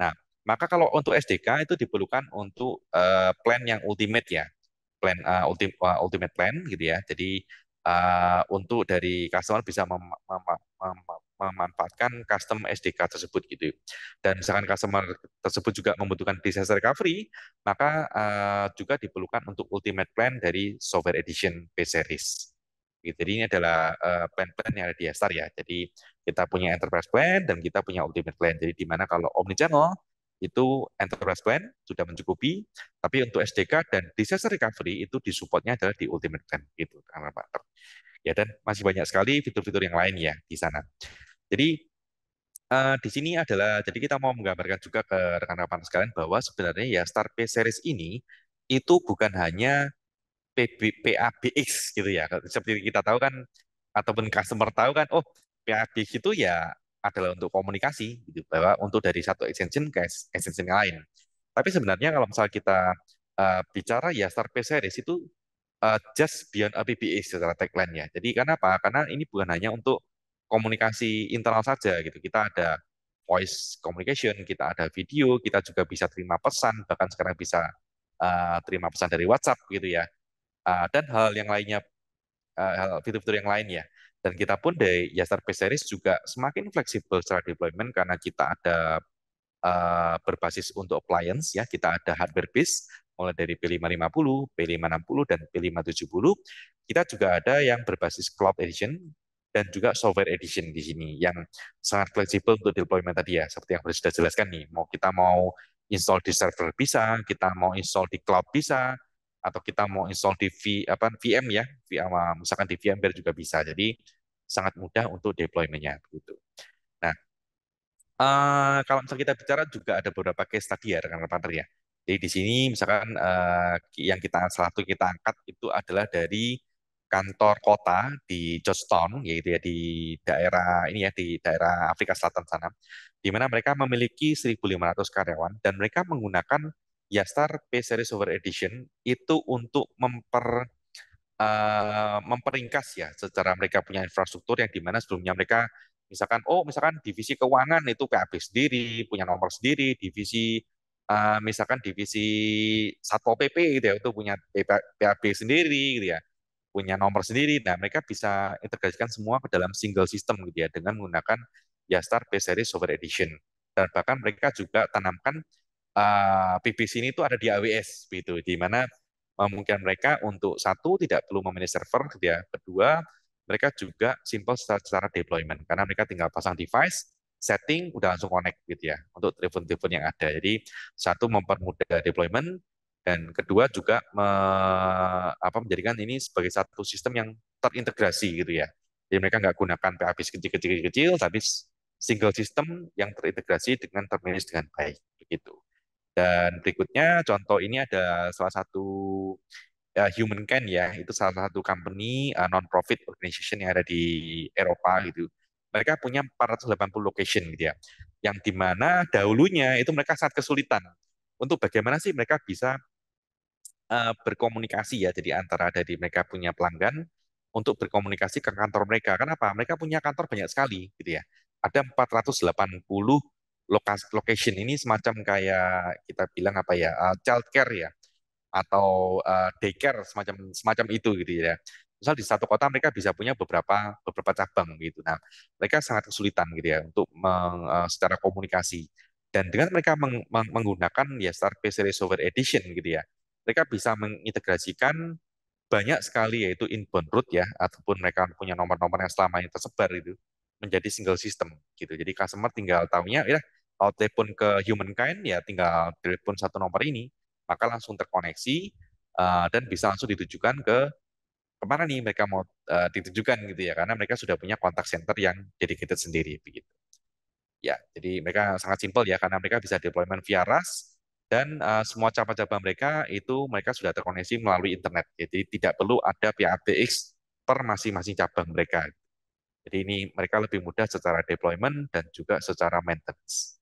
Nah, maka kalau untuk SDK itu diperlukan untuk uh, plan yang ultimate ya. Plan uh, uh, ultimate plan gitu ya. Jadi uh, untuk dari customer bisa mem mem mem memanfaatkan custom SDK tersebut gitu. Dan misalkan customer tersebut juga membutuhkan disaster recovery, maka uh, juga diperlukan untuk ultimate plan dari software edition P series. Gitu. Jadi ini adalah eh, plan-plan yang ada di Astar ya. Jadi kita punya enterprise plan dan kita punya ultimate plan. Jadi di mana kalau omnichannel itu enterprise plan sudah mencukupi, tapi untuk SDK dan disaster recovery itu disupportnya adalah di ultimate plan gitu, Ya dan masih banyak sekali fitur-fitur yang lain ya di sana. Jadi uh, di sini adalah jadi kita mau menggambarkan juga ke rekan-rekan sekalian bahwa sebenarnya ya Star P series ini itu bukan hanya PB, PABX gitu ya. Seperti kita tahu kan ataupun customer tahu kan oh PABX itu ya adalah untuk komunikasi gitu bahwa untuk dari satu extension ke extension yang lain. Tapi sebenarnya kalau misalnya kita uh, bicara ya Star P series itu uh, just beyond a PBX secara tagline ya. Jadi kenapa? Karena ini bukan hanya untuk komunikasi internal saja gitu. Kita ada voice communication, kita ada video, kita juga bisa terima pesan, bahkan sekarang bisa uh, terima pesan dari WhatsApp gitu ya. Uh, dan hal yang lainnya, uh, fitur-fitur yang lain ya. Dan kita pun dari Yasterbase Series juga semakin fleksibel secara deployment karena kita ada uh, berbasis untuk appliance ya, kita ada hardware base mulai dari P550, P560 dan P570. Kita juga ada yang berbasis cloud edition dan juga software edition di sini yang sangat fleksibel untuk deployment tadi ya seperti yang sudah jelaskan nih mau kita mau install di server bisa kita mau install di cloud bisa atau kita mau install di v, apa, VM ya VM misalkan di VMware juga bisa jadi sangat mudah untuk deploymentnya begitu nah uh, kalau misalnya kita bicara juga ada beberapa case tadi ya rekan-rekan ya jadi di sini misalkan uh, yang kita salah satu kita angkat itu adalah dari kantor kota di Georgetown yaitu ya di daerah ini ya di daerah Afrika Selatan sana di mana mereka memiliki 1500 karyawan dan mereka menggunakan Yastar P Series Over Edition itu untuk memper uh, memperingkas ya secara mereka punya infrastruktur yang di mana sebelumnya mereka misalkan oh misalkan divisi keuangan itu PAB sendiri punya nomor sendiri divisi uh, misalkan divisi satpol pp gitu ya itu punya PAB sendiri gitu ya punya nomor sendiri. Nah, mereka bisa integrasikan semua ke dalam single system gitu ya dengan menggunakan Yastar P Series Software Edition. Dan bahkan mereka juga tanamkan uh, ah, PPC ini tuh ada di AWS gitu, di mana memungkinkan mereka untuk satu tidak perlu memanage server gitu ya. Kedua, mereka juga simple secara, secara deployment karena mereka tinggal pasang device, setting udah langsung connect gitu ya untuk telepon-telepon yang ada. Jadi satu mempermudah deployment, dan kedua juga me, apa, menjadikan ini sebagai satu sistem yang terintegrasi gitu ya. Jadi mereka nggak gunakan PHP kecil-kecil, tapi single system yang terintegrasi dengan termanage dengan baik begitu. Dan berikutnya contoh ini ada salah satu uh, ya, Human Can ya, itu salah satu company uh, non-profit organization yang ada di Eropa gitu. Mereka punya 480 location gitu ya, yang dimana dahulunya itu mereka sangat kesulitan untuk bagaimana sih mereka bisa uh, berkomunikasi ya, jadi antara dari mereka punya pelanggan untuk berkomunikasi ke kantor mereka. Kenapa? Mereka punya kantor banyak sekali, gitu ya. Ada 480 lokasi location ini semacam kayak kita bilang apa ya, uh, eh, child care ya, atau uh, daycare semacam semacam itu gitu ya. Misal di satu kota mereka bisa punya beberapa beberapa cabang gitu. Nah, mereka sangat kesulitan gitu ya untuk meng, uh, secara komunikasi. Dan dengan mereka meng, meng, menggunakan ya Start Software Edition gitu ya, mereka bisa mengintegrasikan banyak sekali yaitu inbound route ya ataupun mereka punya nomor-nomor yang selama ini tersebar itu menjadi single system gitu. Jadi customer tinggal tahunya ya kalau telepon ke humankind ya tinggal telepon satu nomor ini maka langsung terkoneksi eh, dan bisa langsung ditujukan ke kemana nih mereka mau eh, ditujukan gitu ya karena mereka sudah punya kontak center yang dedicated sendiri begitu. Ya, jadi mereka sangat simpel ya karena mereka bisa deployment via RAS dan uh, semua cabang-cabang mereka itu mereka sudah terkoneksi melalui internet. Jadi tidak perlu ada ATX per masing-masing cabang mereka. Jadi ini mereka lebih mudah secara deployment dan juga secara maintenance.